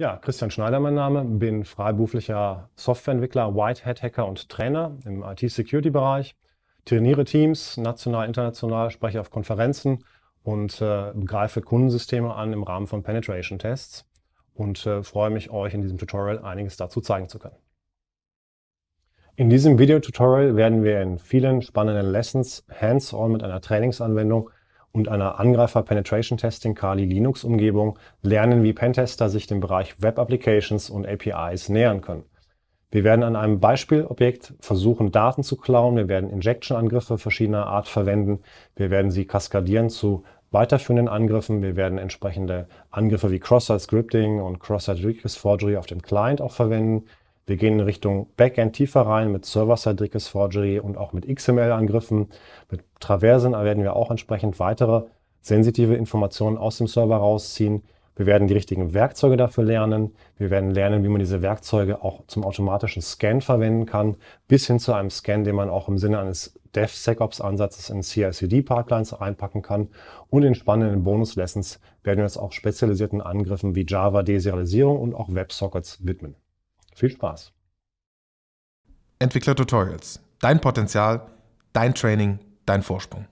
Ja, Christian Schneider mein Name, bin freiberuflicher Softwareentwickler, whitehead hacker und Trainer im IT-Security-Bereich, trainiere Teams national, international, spreche auf Konferenzen und äh, greife Kundensysteme an im Rahmen von Penetration-Tests und äh, freue mich, euch in diesem Tutorial einiges dazu zeigen zu können. In diesem Videotutorial werden wir in vielen spannenden Lessons hands-on mit einer Trainingsanwendung und einer Angreifer-Penetration-Testing-Kali-Linux-Umgebung lernen, wie Pentester sich dem Bereich Web Applications und APIs nähern können. Wir werden an einem Beispielobjekt versuchen, Daten zu klauen. Wir werden Injection-Angriffe verschiedener Art verwenden. Wir werden sie kaskadieren zu weiterführenden Angriffen. Wir werden entsprechende Angriffe wie Cross-Site-Scripting und Cross-Site-Request-Forgery auf dem Client auch verwenden. Wir gehen in Richtung Backend tiefer rein mit Server-Side-Request-Forgery und auch mit XML-Angriffen. Mit Traversen werden wir auch entsprechend weitere sensitive Informationen aus dem Server rausziehen. Wir werden die richtigen Werkzeuge dafür lernen. Wir werden lernen, wie man diese Werkzeuge auch zum automatischen Scan verwenden kann, bis hin zu einem Scan, den man auch im Sinne eines DevSecOps-Ansatzes in CI/CD-Pipelines reinpacken kann. Und in spannenden Bonus-Lessons werden wir uns auch spezialisierten Angriffen wie Java-Deserialisierung und auch WebSockets widmen. Viel Spaß. Entwickler Tutorials. Dein Potenzial, dein Training, dein Vorsprung.